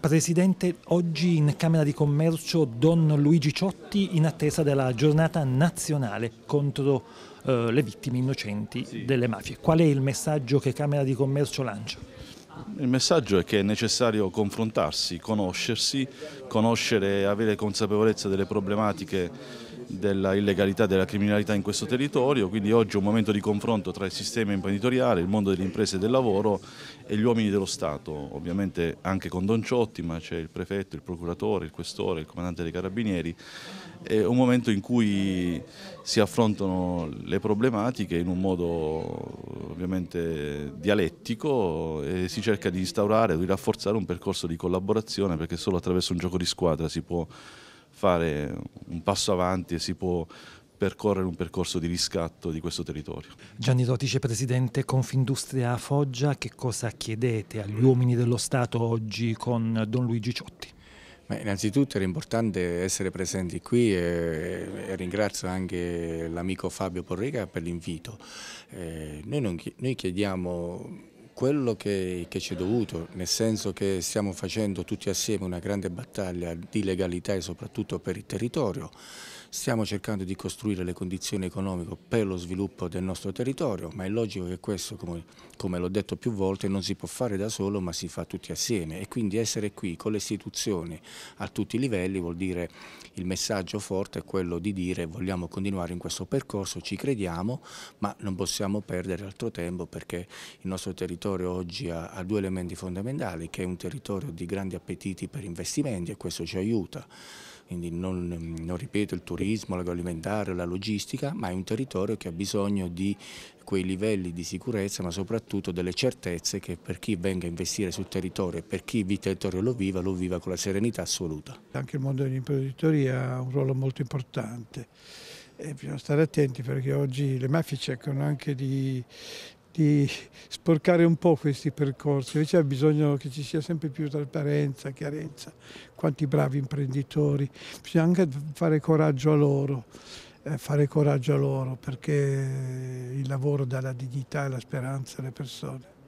Presidente, oggi in Camera di Commercio Don Luigi Ciotti in attesa della giornata nazionale contro eh, le vittime innocenti sì. delle mafie. Qual è il messaggio che Camera di Commercio lancia? Il messaggio è che è necessario confrontarsi, conoscersi, conoscere e avere consapevolezza delle problematiche della illegalità e della criminalità in questo territorio, quindi oggi è un momento di confronto tra il sistema imprenditoriale, il mondo delle imprese e del lavoro e gli uomini dello Stato, ovviamente anche con Don Ciotti, ma c'è il prefetto, il procuratore, il questore, il comandante dei carabinieri, è un momento in cui si affrontano le problematiche in un modo ovviamente dialettico e si cerca di instaurare, di rafforzare un percorso di collaborazione perché solo attraverso un gioco di squadra si può fare un passo avanti e si può percorrere un percorso di riscatto di questo territorio. Gianni Totice, Presidente Confindustria Foggia, che cosa chiedete agli uomini dello Stato oggi con Don Luigi Ciotti? Beh, innanzitutto era importante essere presenti qui e, e ringrazio anche l'amico Fabio Porrega per l'invito. Eh, noi, noi chiediamo quello che, che ci è dovuto, nel senso che stiamo facendo tutti assieme una grande battaglia di legalità e soprattutto per il territorio, stiamo cercando di costruire le condizioni economiche per lo sviluppo del nostro territorio, ma è logico che questo, come, come l'ho detto più volte, non si può fare da solo ma si fa tutti assieme e quindi essere qui con le istituzioni a tutti i livelli vuol dire il messaggio forte è quello di dire vogliamo continuare in questo percorso, ci crediamo, ma non possiamo perdere altro tempo perché il nostro territorio territorio oggi ha, ha, due elementi fondamentali, che è un territorio di grandi appetiti per investimenti e questo ci aiuta, quindi non, non ripeto il turismo, l'agroalimentare, la logistica, ma è un territorio che ha bisogno di quei livelli di sicurezza ma soprattutto delle certezze che per chi venga a investire sul territorio e per chi il territorio lo viva, lo viva con la serenità assoluta. Anche il mondo dell'imprenditoria ha un ruolo molto importante e bisogna stare attenti perché oggi le mafie cercano anche di, di sporcare un po' questi percorsi, invece ha bisogno che ci sia sempre più trasparenza, chiarezza, quanti bravi imprenditori, bisogna anche fare coraggio a loro, eh, fare coraggio a loro perché il lavoro dà la dignità e la speranza alle persone.